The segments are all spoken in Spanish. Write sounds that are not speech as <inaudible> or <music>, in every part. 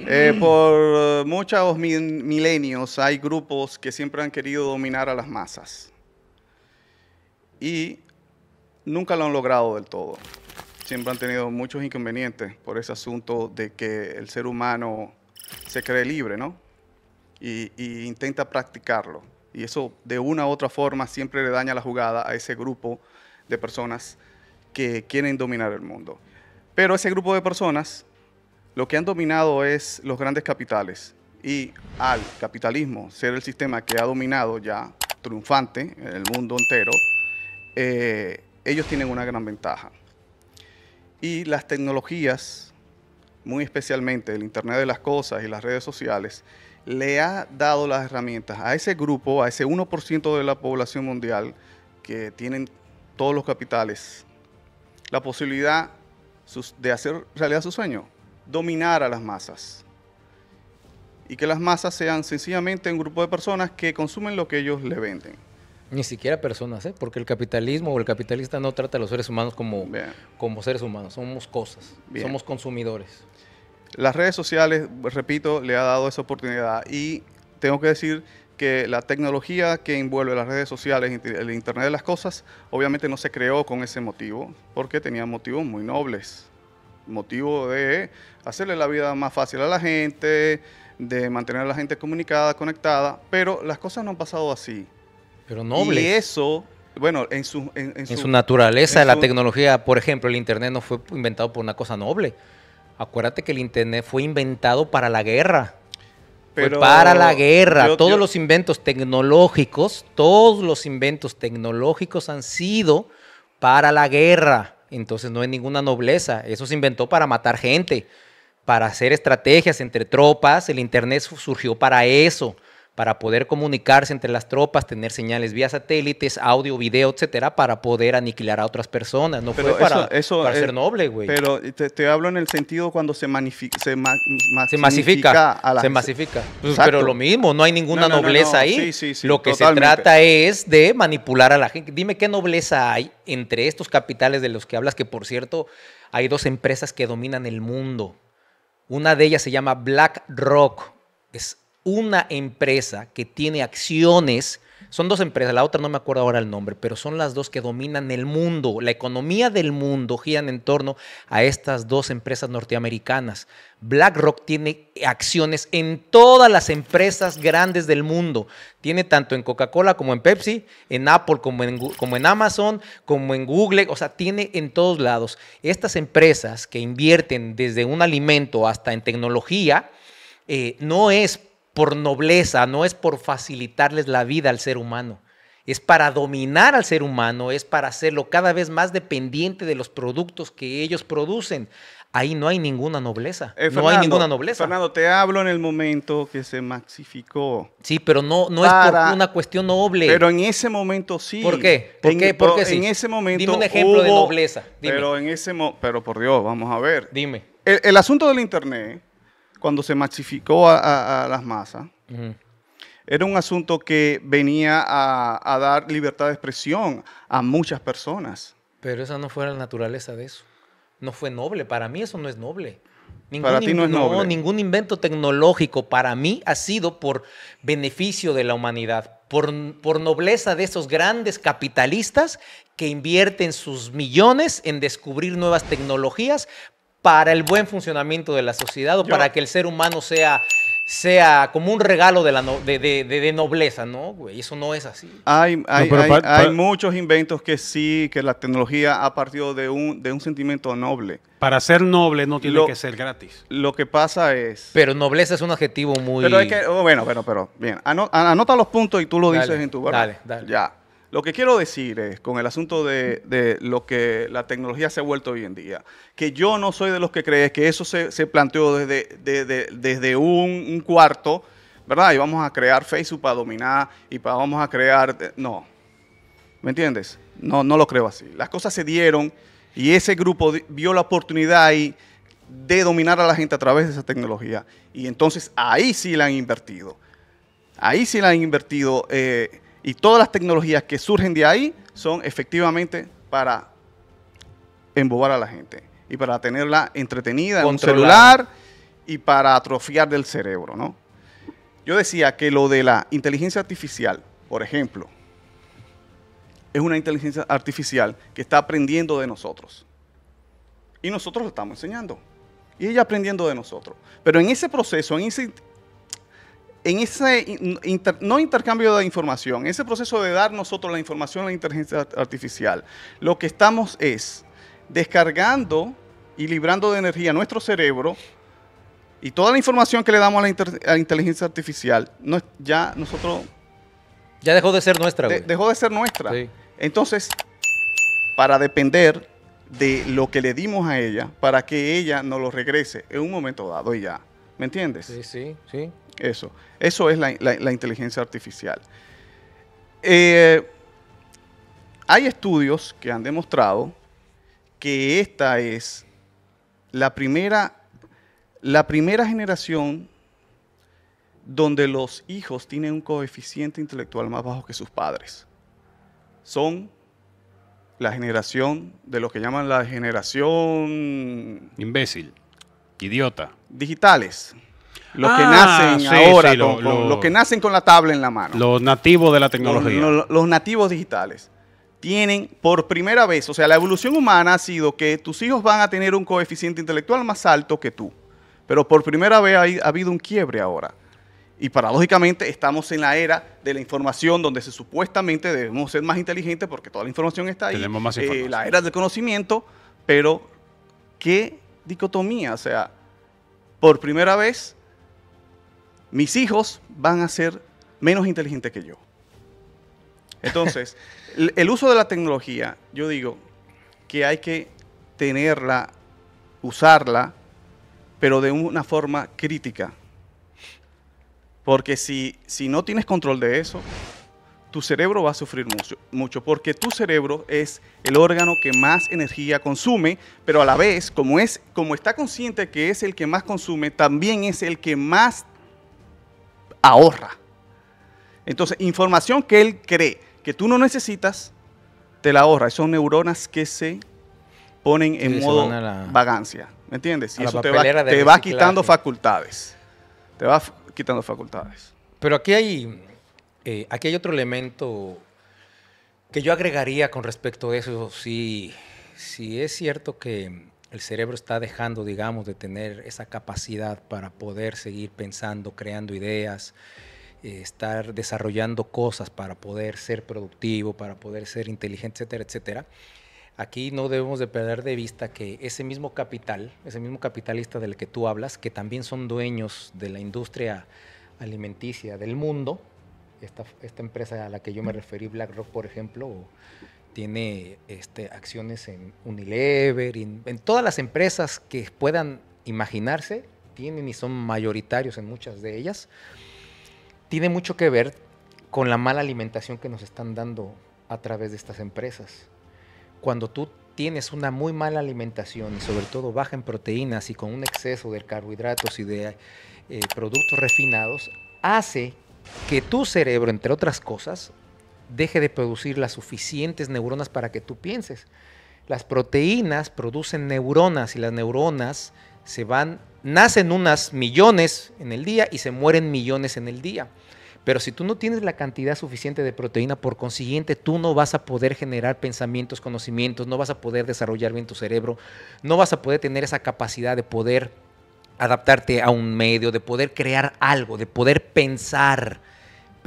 Eh, por muchos milenios hay grupos que siempre han querido dominar a las masas y nunca lo han logrado del todo. Siempre han tenido muchos inconvenientes por ese asunto de que el ser humano se cree libre, ¿no? y intenta practicarlo. Y eso de una u otra forma siempre le daña la jugada a ese grupo de personas que quieren dominar el mundo. Pero ese grupo de personas lo que han dominado es los grandes capitales y al capitalismo ser el sistema que ha dominado ya triunfante en el mundo entero, eh, ellos tienen una gran ventaja. Y las tecnologías, muy especialmente el Internet de las Cosas y las redes sociales, le ha dado las herramientas a ese grupo, a ese 1% de la población mundial que tienen todos los capitales, la posibilidad de hacer realidad su sueño, dominar a las masas y que las masas sean sencillamente un grupo de personas que consumen lo que ellos le venden. Ni siquiera personas, ¿eh? porque el capitalismo o el capitalista no trata a los seres humanos como, como seres humanos, somos cosas, somos consumidores. Las redes sociales, repito, le ha dado esa oportunidad y tengo que decir que la tecnología que envuelve las redes sociales, el Internet de las Cosas, obviamente no se creó con ese motivo, porque tenía motivos muy nobles motivo de hacerle la vida más fácil a la gente, de mantener a la gente comunicada, conectada, pero las cosas no han pasado así. Pero noble. Y eso, bueno, en su... naturaleza, de la tecnología, por ejemplo, el Internet no fue inventado por una cosa noble. Acuérdate que el Internet fue inventado para la guerra. Pero, para la guerra. todos los inventos tecnológicos, todos los inventos tecnológicos han sido para la guerra entonces no hay ninguna nobleza. Eso se inventó para matar gente, para hacer estrategias entre tropas. El Internet surgió para eso para poder comunicarse entre las tropas, tener señales vía satélites, audio, video, etcétera, para poder aniquilar a otras personas. No fue para, ser noble, güey. Pero te, hablo en el sentido cuando se, se, se masifica. A la se masifica. Pues, pero lo mismo, no hay ninguna nobleza ahí. Sí, sí, sí, lo que se trata es de manipular a la gente. Dime qué nobleza hay entre estos capitales de los que hablas, que por cierto, hay dos empresas que dominan el mundo. Una de ellas se llama BlackRock. Es una empresa que tiene acciones, son dos empresas, la otra no me acuerdo ahora el nombre, pero son las dos que dominan el mundo. La economía del mundo giran en torno a estas dos empresas norteamericanas. BlackRock tiene acciones en todas las empresas grandes del mundo. Tiene tanto en Coca-Cola como en Pepsi, en Apple como en, Amazon, como en Google, o sea, tiene en todos lados. Estas empresas que invierten desde un alimento hasta en tecnología, eh, no es por nobleza, no es por facilitarles la vida al ser humano. Es para dominar al ser humano, es para hacerlo cada vez más dependiente de los productos que ellos producen. Ahí no hay ninguna nobleza. Eh, no hay ninguna nobleza. Fernando, te hablo en el momento que se maxificó. Sí, pero no, no es por una cuestión noble. Pero en ese momento sí. ¿Por qué? porque en, En ese momento. Dime un ejemplo de nobleza. Dime. Pero en ese pero por Dios, vamos a ver. Dime. el asunto del internet cuando se masificó a, las masas, era un asunto que venía a, dar libertad de expresión a muchas personas. Pero esa no fue la naturaleza de eso. No fue noble. Para mí eso no es noble. para ti no es noble. ningún invento tecnológico para mí ha sido por beneficio de la humanidad, por, por, nobleza de esos grandes capitalistas que invierten sus millones en descubrir nuevas tecnologías para el buen funcionamiento de la sociedad o para que el ser humano sea, sea como un regalo de, la de, nobleza, ¿no? Y eso no es así. Hay, hay, muchos inventos que sí, que la tecnología ha partido de un, de un sentimiento noble. Para ser noble no tiene que ser gratis. Lo que pasa es... Pero nobleza es un adjetivo muy... Pero oh, bueno, pero, bien, anota los puntos y tú lo dices en tu Dale, dale. Ya. Lo que quiero decir es, con el asunto de, lo que la tecnología se ha vuelto hoy en día, que yo no soy de los que crees que eso se, planteó desde, un, cuarto, ¿verdad? Y vamos a crear Facebook para dominar y vamos a crear... Eh, no, ¿me entiendes? No, no lo creo así. Las cosas se dieron y ese grupo vio la oportunidad ahí de dominar a la gente a través de esa tecnología. Y entonces ahí sí la han invertido. Ahí sí la han invertido. Eh, y todas las tecnologías que surgen de ahí son efectivamente para embobar a la gente y para tenerla entretenida en un celular y para atrofiar del cerebro, Yo decía que lo de la inteligencia artificial, por ejemplo, es una inteligencia artificial que está aprendiendo de nosotros. Y nosotros lo estamos enseñando. Y ella aprendiendo de nosotros. Pero en ese proceso, en ese, en ese no intercambio de información, en ese proceso de dar nosotros la información a la inteligencia artificial, lo que estamos es descargando y librando de energía nuestro cerebro y toda la información que le damos a la, inteligencia artificial, ya nosotros... Ya dejó de ser nuestra. dejó de ser nuestra. Entonces, para depender de lo que le dimos a ella, para que ella nos lo regrese en un momento dado y ya. ¿Me entiendes? Sí, sí, sí. Eso, eso es la, inteligencia artificial. Eh, hay estudios que han demostrado que esta es la primera, la primera generación donde los hijos tienen un coeficiente intelectual más bajo que sus padres. Son la generación de lo que llaman la generación... Imbécil, idiota. Digitales. Los que ah, nacen ahora, los que nacen con la tabla en la mano. Los nativos de la tecnología. Los, nativos digitales tienen por primera vez, o sea, la evolución humana ha sido que tus hijos van a tener un coeficiente intelectual más alto que tú. Pero por primera vez ha habido un quiebre ahora. Y paradójicamente estamos en la era de la información donde se, supuestamente debemos ser más inteligentes porque toda la información está ahí. Tenemos más eh, información. la era del conocimiento, pero qué dicotomía. O sea, por primera vez mis hijos van a ser menos inteligentes que yo. Entonces, <laughs> el, uso de la tecnología, yo digo que hay que tenerla, usarla, pero de una forma crítica. Porque si, si no tienes control de eso, tu cerebro va a sufrir mucho, mucho, porque tu cerebro es el órgano que más energía consume, pero a la vez, como, es, como está consciente que es el que más consume, también es el que más ahorra. Entonces, información que él cree que tú no necesitas, te la ahorra. Son neuronas que se ponen en modo vagancia. ¿Me entiendes? Y eso te va, quitando facultades. Te va quitando facultades. Pero aquí hay, eh, aquí hay otro elemento que yo agregaría con respecto a eso. sí si es cierto que el cerebro está dejando, digamos, de tener esa capacidad para poder seguir pensando, creando ideas, eh, estar desarrollando cosas para poder ser productivo, para poder ser inteligente, etcétera, etcétera. Aquí no debemos de perder de vista que ese mismo capital, ese mismo capitalista del que tú hablas, que también son dueños de la industria alimenticia del mundo, esta, esta empresa a la que yo me referí, BlackRock, por ejemplo, o, tiene este, acciones en Unilever, en, todas las empresas que puedan imaginarse, tienen y son mayoritarios en muchas de ellas, tiene mucho que ver con la mala alimentación que nos están dando a través de estas empresas. Cuando tú tienes una muy mala alimentación y sobre todo baja en proteínas y con un exceso de carbohidratos y de eh, productos refinados, hace que tu cerebro, entre otras cosas, deje de producir las suficientes neuronas para que tú pienses. Las proteínas producen neuronas y las neuronas se van, nacen unas millones en el día y se mueren millones en el día. Pero si tú no tienes la cantidad suficiente de proteína, por consiguiente, tú no vas a poder generar pensamientos, conocimientos, no vas a poder desarrollar bien tu cerebro, no vas a poder tener esa capacidad de poder adaptarte a un medio, de poder crear algo, de poder pensar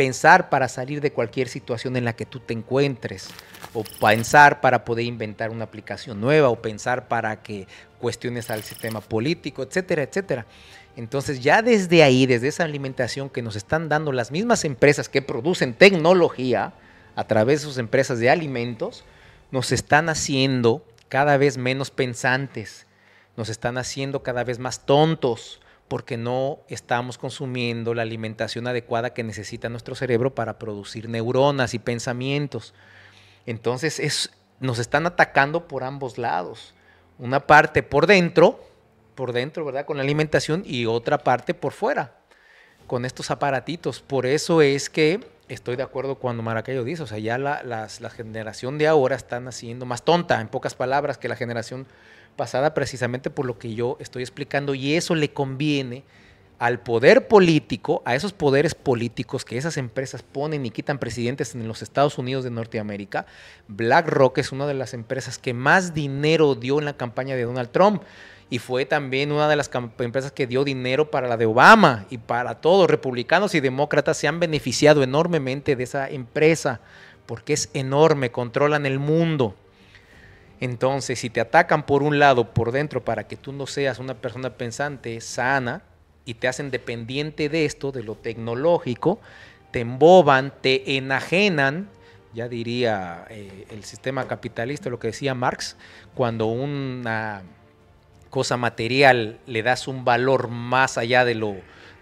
pensar para salir de cualquier situación en la que tú te encuentres, o pensar para poder inventar una aplicación nueva, o pensar para que cuestiones al sistema político, etcétera, etcétera. Entonces ya desde ahí, desde esa alimentación que nos están dando las mismas empresas que producen tecnología a través de sus empresas de alimentos, nos están haciendo cada vez menos pensantes, nos están haciendo cada vez más tontos, porque no estamos consumiendo la alimentación adecuada que necesita nuestro cerebro para producir neuronas y pensamientos. Entonces es, nos están atacando por ambos lados. Una parte por dentro, por dentro, ¿verdad? Con la alimentación y otra parte por fuera, con estos aparatitos. Por eso es que estoy de acuerdo cuando Maracayo dice, o sea, ya la, generación de ahora están haciendo más tonta, en pocas palabras, que la generación pasada precisamente por lo que yo estoy explicando y eso le conviene al poder político, a esos poderes políticos que esas empresas ponen y quitan presidentes en los Estados Unidos de Norteamérica, BlackRock es una de las empresas que más dinero dio en la campaña de Donald Trump y fue también una de las empresas que dio dinero para la de Obama y para todos, republicanos y demócratas se han beneficiado enormemente de esa empresa porque es enorme, controlan el mundo. Entonces, si te atacan por un lado, por dentro, para que tú no seas una persona pensante, sana, y te hacen dependiente de esto, de lo tecnológico, te emboban, te enajenan, ya diría eh, el sistema capitalista, lo que decía Marx, cuando una cosa material le das un valor más allá de lo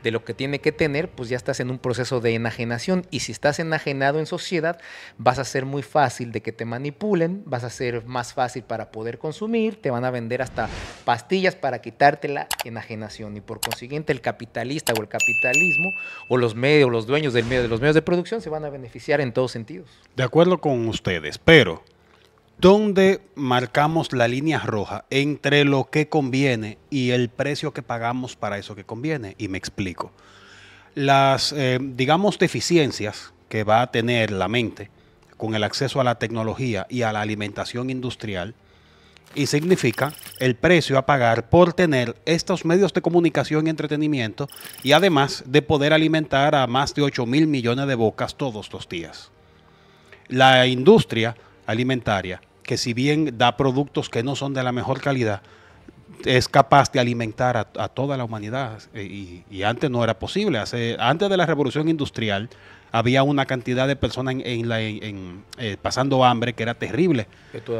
de lo que tiene que tener, pues ya estás en un proceso de enajenación. Y si estás enajenado en sociedad, vas a ser muy fácil de que te manipulen, vas a ser más fácil para poder consumir, te van a vender hasta pastillas para quitarte la enajenación. Y por consiguiente, el capitalista o el capitalismo o los medios, los dueños del medio, de los medios de producción se van a beneficiar en todos sentidos. De acuerdo con ustedes, pero ¿Dónde marcamos la línea roja entre lo que conviene y el precio que pagamos para eso que conviene? Y me explico. Las, eh, digamos, deficiencias que va a tener la mente con el acceso a la tecnología y a la alimentación industrial, y significa el precio a pagar por tener estos medios de comunicación y entretenimiento y además de poder alimentar a más de 8 mil millones de bocas todos los días. La industria alimentaria que si bien da productos que no son de la mejor calidad, es capaz de alimentar a, toda la humanidad. E, y, antes no era posible. Hace, antes de la revolución industrial había una cantidad de personas en, eh, pasando hambre que era terrible.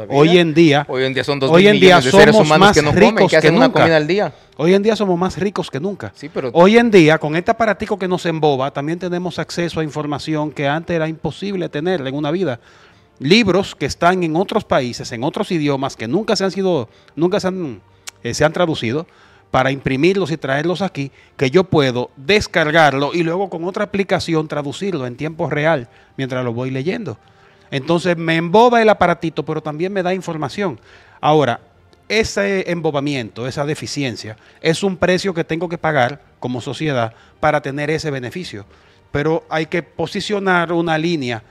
hoy en día, hoy en día son dos hoy en día seres somos más ricos que, nunca. día. Hoy en día somos más ricos que nunca. hoy en día, con este aparatico que nos emboba, también tenemos acceso a información que antes era imposible tener en una vida libros que están en otros países, en otros idiomas, que nunca se han sido, nunca eh, se han, traducido, para imprimirlos y traerlos aquí, que yo puedo descargarlo y luego con otra aplicación traducirlo en tiempo real mientras lo voy leyendo. Entonces me emboba el aparatito, pero también me da información. Ahora, ese embobamiento, esa deficiencia, es un precio que tengo que pagar como sociedad para tener ese beneficio. Pero hay que posicionar una línea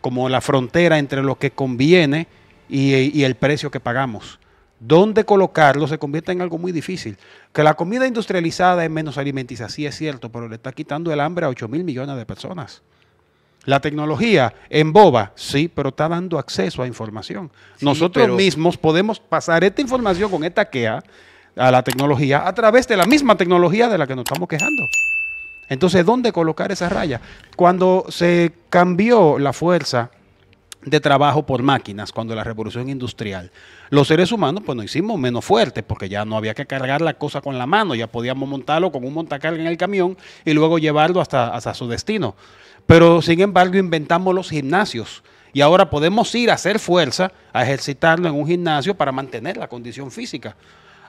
como la frontera entre lo que conviene y, el precio que pagamos. Dónde colocarlo se convierte en algo muy difícil. Que la comida industrializada es menos alimenticia, sí es cierto, pero le está quitando el hambre a 8 mil millones de personas. La tecnología en boba, sí, pero está dando acceso a información. Nosotros mismos podemos pasar esta información con esta quea a la tecnología a través de la misma tecnología de la que nos estamos quejando. Entonces, ¿dónde colocar esa raya? Cuando se cambió la fuerza de trabajo por máquinas, cuando la revolución industrial, los seres humanos pues nos hicimos menos fuertes porque ya no había que cargar la cosa con la mano, ya podíamos montarlo con un montacarga en el camión y luego llevarlo hasta, hasta su destino. Pero sin embargo inventamos los gimnasios y ahora podemos ir a hacer fuerza, a ejercitarlo en un gimnasio para mantener la condición física.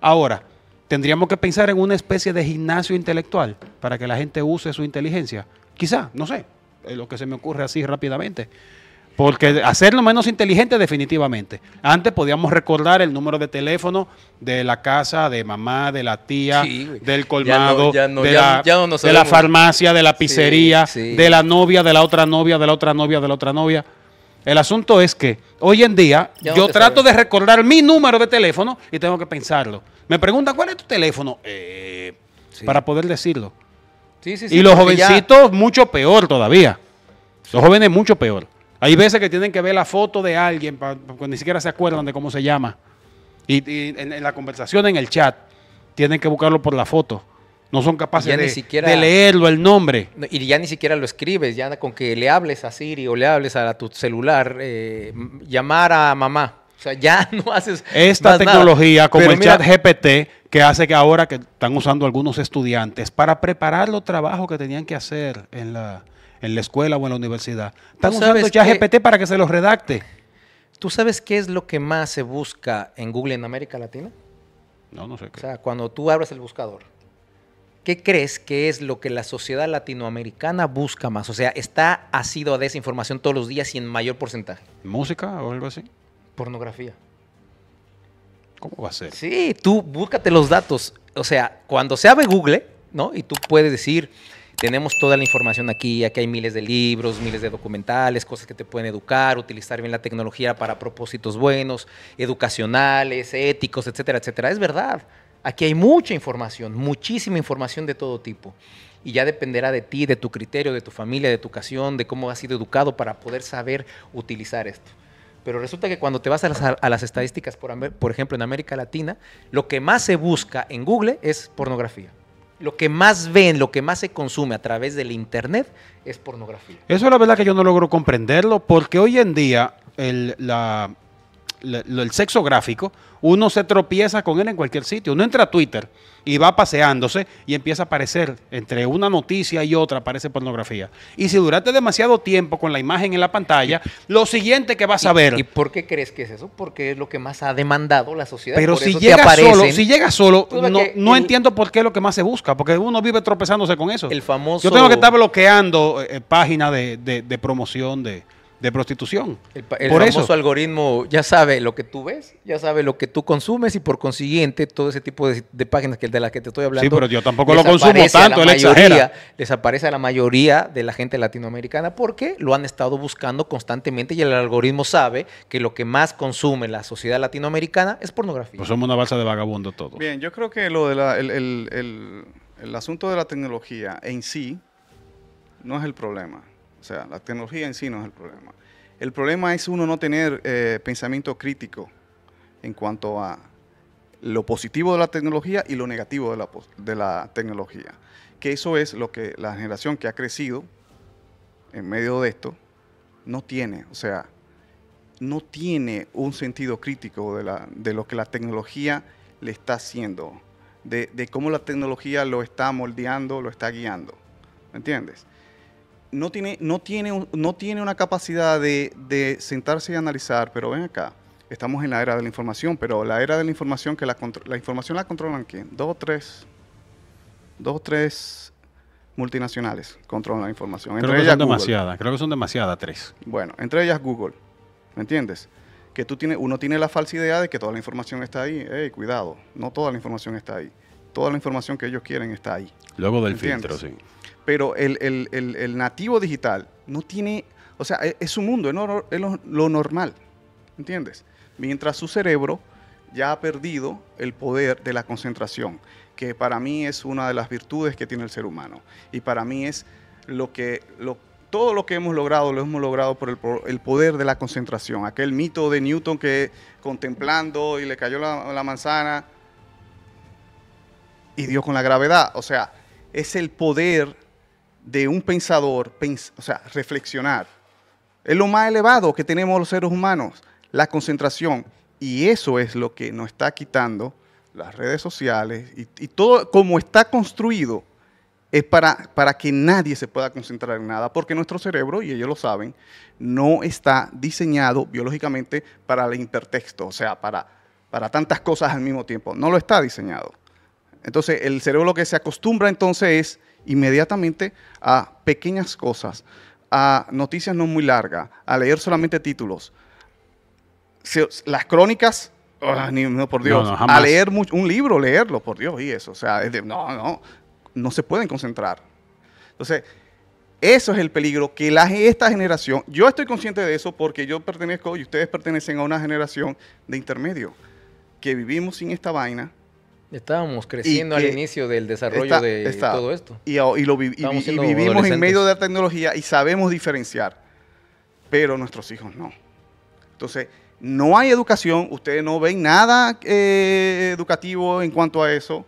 Ahora, tendríamos que pensar en una especie de gimnasio intelectual para que la gente use su inteligencia. Quizá, no sé, lo que se me ocurre así rápidamente. Porque hacerlo menos inteligente definitivamente. Antes podíamos recordar el número de teléfono de la casa, de mamá, de la tía, del colmado, de, la, farmacia, de la pizzería, de la novia, de la otra novia, de la otra novia, de la otra novia. El asunto es que hoy en día yo trato de recordar mi número de teléfono y tengo que pensarlo. Me pregunta, ¿cuál es tu teléfono? Eh, para poder decirlo. y los jovencitos, mucho peor todavía. Los jóvenes, mucho peor. Hay veces que tienen que ver la foto de alguien, porque ni siquiera se acuerdan de cómo se llama. Y, en, la conversación, en el chat, tienen que buscarlo por la foto. No son capaces de, de, leerlo, el nombre. Y ya ni siquiera lo escribes, ya con que le hables a Siri o le hables a tu celular, eh, llamar a mamá. O sea, ya <laughs> no haces. Esta tecnología, como el chat GPT, que hace que ahora que están usando algunos estudiantes para preparar los trabajos que tenían que hacer en la, escuela o en la universidad, están usando el chat GPT para que se los redacte. ¿Tú sabes qué es lo que más se busca en Google en América Latina? No, no sé qué. O sea, cuando tú abres el buscador, ¿qué crees que es lo que la sociedad latinoamericana busca más? O sea, ¿está asido a desinformación todos los días y en mayor porcentaje? ¿Música o algo así? Pornografía. ¿Cómo va a ser? Sí, tú búscate los datos. O sea, cuando se abre Google, ¿no? Y tú puedes decir, tenemos toda la información aquí, aquí hay miles de libros, miles de documentales, cosas que te pueden educar, utilizar bien la tecnología para propósitos buenos, educacionales, éticos, etcétera, etcétera. Es verdad, aquí hay mucha información, muchísima información de todo tipo. Y ya dependerá de ti, de tu criterio, de tu familia, de tu educación, de cómo has sido educado para poder saber utilizar esto. Pero resulta que cuando te vas a las, estadísticas, por, ejemplo, en América Latina, lo que más se busca en Google es pornografía lo que más ven, lo que más se consume a través del Internet es pornografía. Eso es la verdad que yo no logro comprenderlo, porque hoy en día la, el sexo gráfico, uno se tropieza con él en cualquier sitio. Uno entra a Twitter y va paseándose y empieza a aparecer entre una noticia y otra aparece pornografía. Y si duraste demasiado tiempo con la imagen en la pantalla, lo siguiente que vas a ver. ¿Y, por qué crees que es eso? Porque es lo que más ha demandado la sociedad. Pero si, llega solo, si llega solo, no, entiendo por qué es lo que más se busca, porque uno vive tropezándose con eso. El famoso. Yo tengo que estar bloqueando eh, eh, páginas de promoción de de prostitución. El, por famoso su algoritmo ya sabe lo que tú ves, ya sabe lo que tú consumes y por consiguiente todo ese tipo de, páginas que de la que te estoy hablando. Sí, pero yo tampoco lo consumo tanto, él mayoría, exagera. Desaparece a la mayoría de la gente latinoamericana porque lo han estado buscando constantemente y el algoritmo sabe que lo que más consume la sociedad latinoamericana es pornografía. Pues somos una balsa de vagabundo todos. Bien, yo creo que lo de el, el asunto de la tecnología en sí no es el problema. O sea, la tecnología en sí no es el problema. El problema es uno no tener eh, pensamiento crítico en cuanto a lo positivo de la tecnología y lo negativo de la, de tecnología. Que eso es lo que la generación que ha crecido en medio de esto no tiene. O sea, no tiene un sentido crítico de, lo que la tecnología le está haciendo, de, de, cómo la tecnología lo está moldeando, lo está guiando. ¿Me entiendes? no tiene, no tiene, no tiene una capacidad de, sentarse y analizar, pero ven acá, estamos en la era de la información, pero la era de la información que la, información la controlan quién? Dos o tres, dos tres multinacionales controlan la información. Creo entre que ellas, son demasiadas, creo que son demasiadas tres. Bueno, entre ellas Google, ¿me entiendes? Que tú tienes, uno tiene la falsa idea de que toda la información está ahí. Ey, cuidado, no toda la información está ahí toda la información que ellos quieren está ahí. Luego del filtro, sí. Pero el, nativo digital no tiene, o sea, e, es, su mundo, es, lo, normal, ¿entiendes? Mientras su cerebro ya ha perdido el poder de la concentración, que para mí es una de las virtudes que tiene el ser humano. Y para mí es lo que, lo, todo lo que hemos logrado lo hemos logrado por el, poder de la concentración. Aquel mito de Newton que contemplando y le cayó la, la manzana, y Dios con la gravedad. O sea, es el poder de un pensador, o sea, reflexionar. Es lo más elevado que tenemos los seres humanos, la concentración. Y eso es lo que nos está quitando las redes sociales y, todo como está construido es para, para que nadie se pueda concentrar en nada, porque nuestro cerebro, y ellos lo saben, no está diseñado biológicamente para el intertexto, o sea, para, para tantas cosas al mismo tiempo. No lo está diseñado. Entonces, el cerebro lo que se acostumbra entonces es inmediatamente a pequeñas cosas, a noticias no muy largas, a leer solamente títulos. las crónicas, ah, ni, por Dios, a leer un libro, leerlo, por Dios, y eso. O sea, no, no, no se pueden concentrar. Entonces, eso es el peligro que la, esta generación, yo estoy consciente de eso porque yo pertenezco y ustedes pertenecen a una generación de intermedio, que vivimos sin esta vaina Estábamos creciendo al inicio del desarrollo de todo esto. Y, vivimos en medio de la tecnología y sabemos diferenciar, pero nuestros hijos no. Entonces, no hay educación, ustedes no ven nada eh, educativo en cuanto a eso.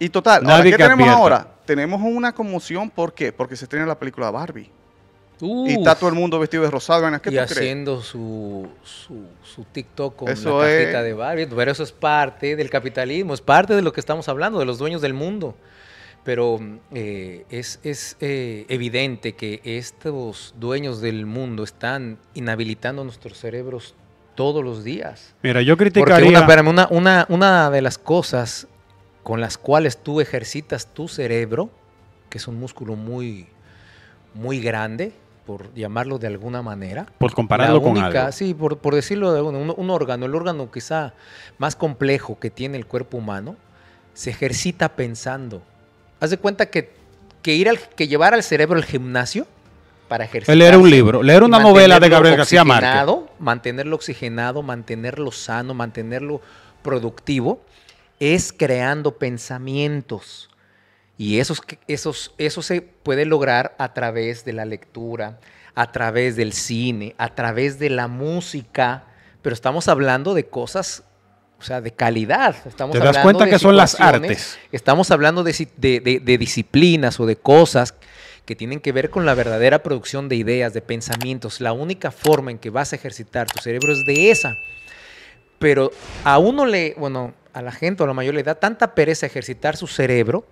Y total, ¿qué tenemos ahora? Tenemos una conmoción, ¿por qué? Porque se estrena la película Barbie. Y está todo el mundo vestido de rosado. ¿Qué y haciendo Su, su, TikTok con la cajita de Barbie. Pero eso es parte del capitalismo, es parte de lo que estamos hablando, de los dueños del mundo. Pero eh, es, eh, evidente que estos dueños del mundo están inhabilitando nuestros cerebros todos los días. Mira, yo criticaría... Porque una, una, una, una de las cosas con las cuales tú ejercitas tu cerebro, que es un músculo muy, muy grande, por llamarlo de alguna manera. Por compararlo con algo. Sí, por, decirlo de alguna, un, órgano, el órgano quizá más complejo que tiene el cuerpo humano, se ejercita pensando. Haz de cuenta que, que ir al, que llevar al cerebro al gimnasio para ejercitar. Leer un libro, leer una novela de Gabriel García Márquez. Mantenerlo oxigenado, mantenerlo sano, mantenerlo productivo, es creando pensamientos. Y eso, esos, eso se puede lograr a través de la lectura, a través del cine, a través de la música, pero estamos hablando de cosas, o sea, de calidad. Estamos ¿Te das cuenta que son las artes? Estamos hablando de, disciplinas o de cosas que tienen que ver con la verdadera producción de ideas, de pensamientos. La única forma en que vas a ejercitar tu cerebro es de esa. Pero a uno le, bueno, a la gente a la mayor le da tanta pereza ejercitar su cerebro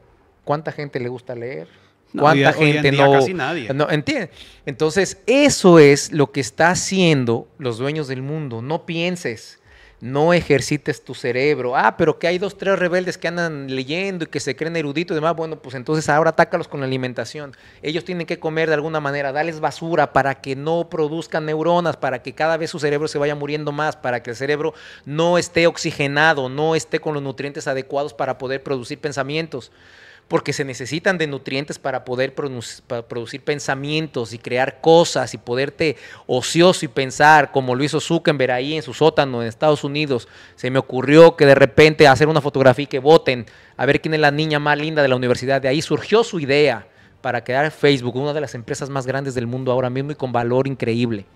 ¿Cuánta gente le gusta leer? ¿Cuánta gente no, casi nadie. no entiende? Entonces, eso es lo que está haciendo los dueños del mundo. No pienses, no ejercites tu cerebro. Ah, pero que hay dos, tres rebeldes que andan leyendo y que se creen eruditos y demás. Bueno, pues entonces ahora atácalos con la alimentación. Ellos tienen que comer de alguna manera, dales basura para que no produzcan neuronas, para que cada vez su cerebro se vaya muriendo más, para que el cerebro no esté oxigenado, no esté con los nutrientes adecuados para poder producir pensamientos porque se necesitan de nutrientes para poder producir, pensamientos y crear cosas y poderte ocioso y pensar, como lo hizo Zuckerberg ahí en su sótano en Estados Unidos. Se me ocurrió que de repente hacer una fotografía y que voten a ver quién es la niña más linda de la universidad. De ahí surgió su idea para crear Facebook, una de las empresas más grandes del mundo ahora mismo y con valor increíble.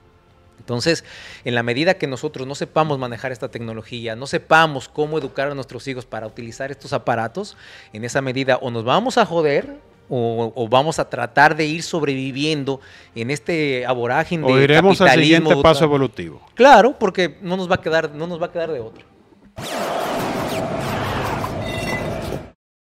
Entonces, en la medida que nosotros no sepamos manejar esta tecnología, no sepamos cómo educar a nuestros hijos para utilizar estos aparatos, en esa medida o nos vamos a joder o, vamos a tratar de ir sobreviviendo en este aboraje o iremos capitalismo, al siguiente paso evolutivo. Claro, porque no nos va a quedar, no nos va a quedar de otro.